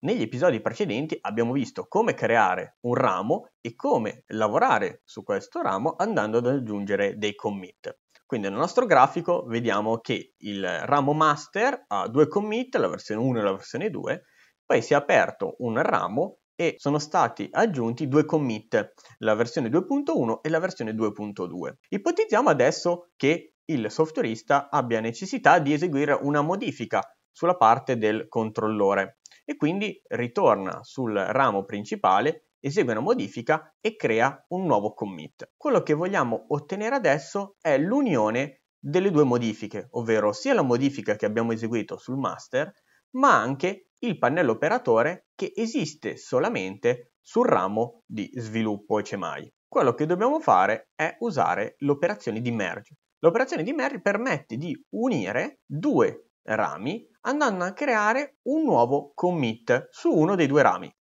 Negli episodi precedenti abbiamo visto come creare un ramo e come lavorare su questo ramo andando ad aggiungere dei commit. Quindi nel nostro grafico vediamo che il ramo master ha due commit, la versione 1 e la versione 2, poi si è aperto un ramo e sono stati aggiunti due commit, la versione 2.1 e la versione 2.2. Ipotizziamo adesso che il softwareista abbia necessità di eseguire una modifica sulla parte del controllore e quindi ritorna sul ramo principale, esegue una modifica e crea un nuovo commit. Quello che vogliamo ottenere adesso è l'unione delle due modifiche, ovvero sia la modifica che abbiamo eseguito sul master, ma anche il pannello operatore che esiste solamente sul ramo di sviluppo e Quello che dobbiamo fare è usare l'operazione di merge. L'operazione di merge permette di unire due rami andando a creare un nuovo commit su uno dei due rami.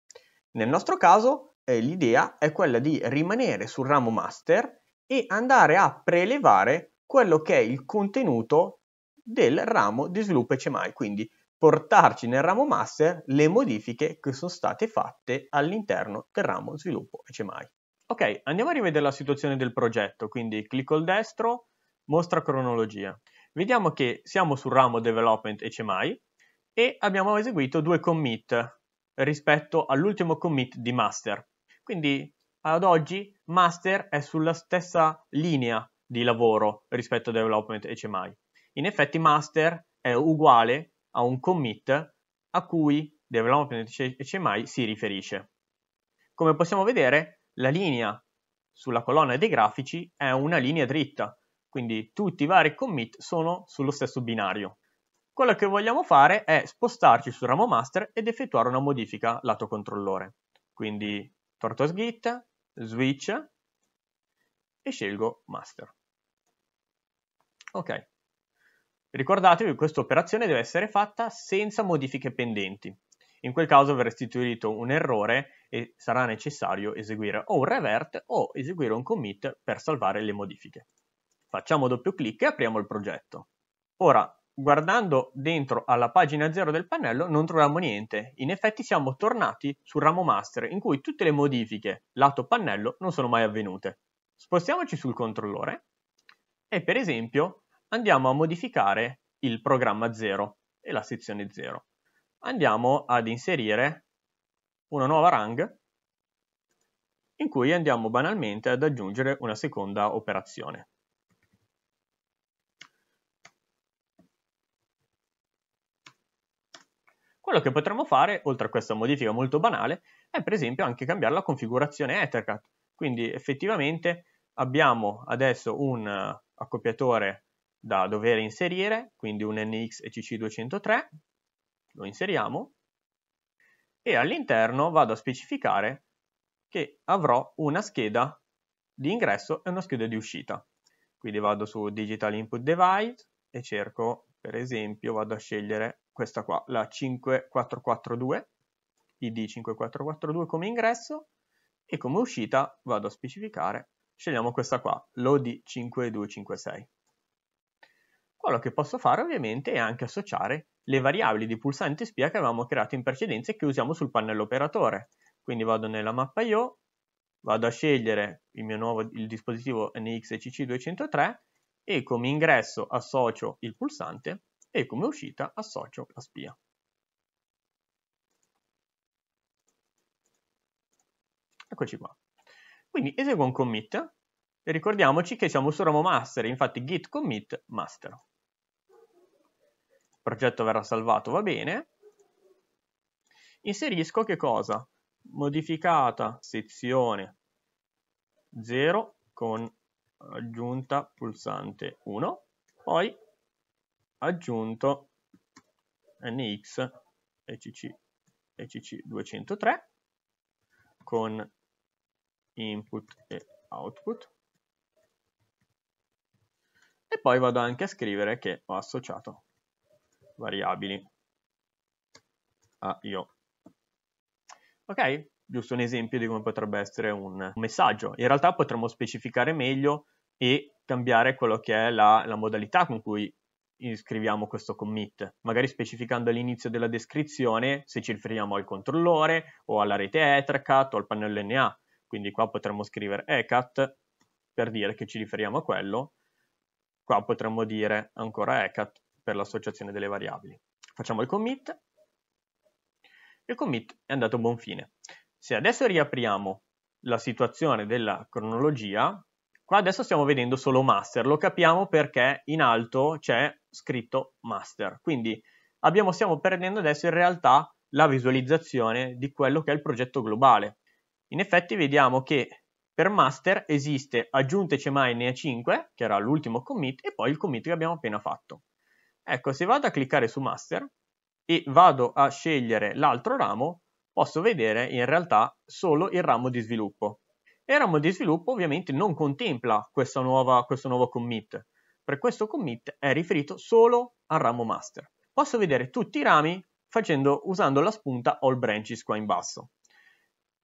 Nel nostro caso eh, l'idea è quella di rimanere sul ramo master e andare a prelevare quello che è il contenuto del ramo di sviluppo HMI, quindi portarci nel ramo master le modifiche che sono state fatte all'interno del ramo sviluppo HMI. Ok, andiamo a rivedere la situazione del progetto, quindi clicco il destro, mostra cronologia vediamo che siamo sul ramo development HMI e abbiamo eseguito due commit rispetto all'ultimo commit di master. Quindi ad oggi master è sulla stessa linea di lavoro rispetto a development HMI. In effetti master è uguale a un commit a cui development HMI si riferisce. Come possiamo vedere, la linea sulla colonna dei grafici è una linea dritta, quindi tutti i vari commit sono sullo stesso binario. Quello che vogliamo fare è spostarci sul ramo master ed effettuare una modifica lato controllore. Quindi Tortoise Git, Switch e scelgo master. Ok. Ricordatevi che questa operazione deve essere fatta senza modifiche pendenti. In quel caso verrà istituito un errore e sarà necessario eseguire o un revert o eseguire un commit per salvare le modifiche. Facciamo doppio clic e apriamo il progetto. Ora, guardando dentro alla pagina 0 del pannello non troviamo niente. In effetti siamo tornati sul ramo master in cui tutte le modifiche lato pannello non sono mai avvenute. Spostiamoci sul controllore e per esempio andiamo a modificare il programma 0 e la sezione 0. Andiamo ad inserire una nuova rang in cui andiamo banalmente ad aggiungere una seconda operazione. Quello che potremmo fare, oltre a questa modifica molto banale, è per esempio anche cambiare la configurazione EtherCAT. Quindi effettivamente abbiamo adesso un eh, accoppiatore da dover inserire, quindi un NX ECC203, lo inseriamo e all'interno vado a specificare che avrò una scheda di ingresso e una scheda di uscita. Quindi vado su Digital Input Device e cerco, per esempio, vado a scegliere questa qua, la 5442, ID5442 come ingresso e come uscita vado a specificare, scegliamo questa qua, l'OD5256. Quello che posso fare ovviamente è anche associare le variabili di pulsante spia che avevamo creato in precedenza e che usiamo sul pannello operatore. Quindi vado nella mappa IO, vado a scegliere il mio nuovo il dispositivo NXCC203 e come ingresso associo il pulsante e come uscita associo la spia. Eccoci qua. Quindi eseguo un commit e ricordiamoci che siamo su ramo master, infatti git commit master. Il progetto verrà salvato, va bene. Inserisco che cosa? Modificata sezione 0 con aggiunta pulsante 1, poi aggiunto NX ECC, ECC 203 con input e output e poi vado anche a scrivere che ho associato variabili a io. Ok? Giusto un esempio di come potrebbe essere un messaggio. In realtà potremmo specificare meglio e cambiare quello che è la, la modalità con cui scriviamo questo commit, magari specificando all'inizio della descrizione se ci riferiamo al controllore o alla rete Ethercat o al pannello NA. Quindi qua potremmo scrivere ECAT per dire che ci riferiamo a quello, qua potremmo dire ancora ECAT per l'associazione delle variabili. Facciamo il commit, il commit è andato a buon fine. Se adesso riapriamo la situazione della cronologia, Qua adesso stiamo vedendo solo master, lo capiamo perché in alto c'è scritto master. Quindi abbiamo, stiamo perdendo adesso in realtà la visualizzazione di quello che è il progetto globale. In effetti vediamo che per master esiste aggiunte CMAI NEA5, che era l'ultimo commit, e poi il commit che abbiamo appena fatto. Ecco, se vado a cliccare su master e vado a scegliere l'altro ramo, posso vedere in realtà solo il ramo di sviluppo. E il ramo di sviluppo ovviamente non contempla nuova, questo nuovo commit, per questo commit è riferito solo al ramo master. Posso vedere tutti i rami facendo, usando la spunta all branches qua in basso.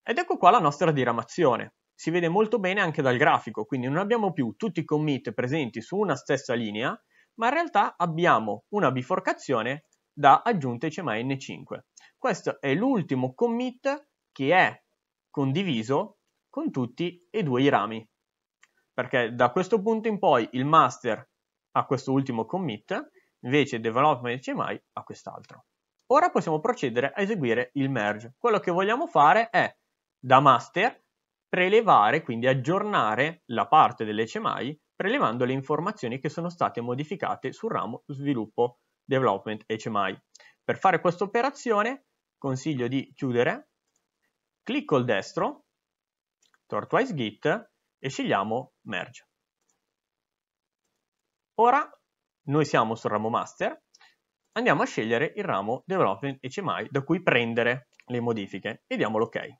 Ed ecco qua la nostra diramazione. Si vede molto bene anche dal grafico, quindi non abbiamo più tutti i commit presenti su una stessa linea, ma in realtà abbiamo una biforcazione da aggiunte CMA N5. Questo è l'ultimo commit che è condiviso con tutti e due i rami perché da questo punto in poi il master ha questo ultimo commit, invece development CMI ha quest'altro. Ora possiamo procedere a eseguire il merge. Quello che vogliamo fare è da master prelevare, quindi aggiornare la parte delle CMI prelevando le informazioni che sono state modificate sul ramo sviluppo development HMI. Per fare questa operazione consiglio di chiudere, clicco il destro, tortoise git e scegliamo Merge. Ora noi siamo sul ramo Master, andiamo a scegliere il ramo Development HMI da cui prendere le modifiche e diamo l'ok. OK.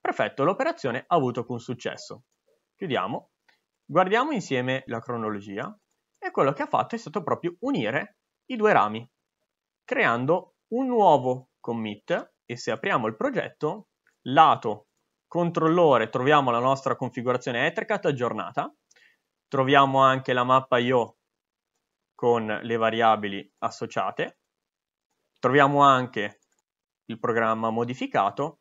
Perfetto, l'operazione ha avuto con successo. Chiudiamo, guardiamo insieme la cronologia e quello che ha fatto è stato proprio unire i due rami, creando un nuovo commit e se apriamo il progetto, lato controllore troviamo la nostra configurazione Ethercat aggiornata, troviamo anche la mappa IO con le variabili associate, troviamo anche il programma modificato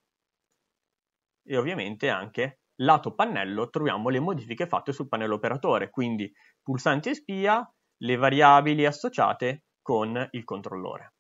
e ovviamente anche lato pannello troviamo le modifiche fatte sul pannello operatore, quindi pulsante spia, le variabili associate con il controllore.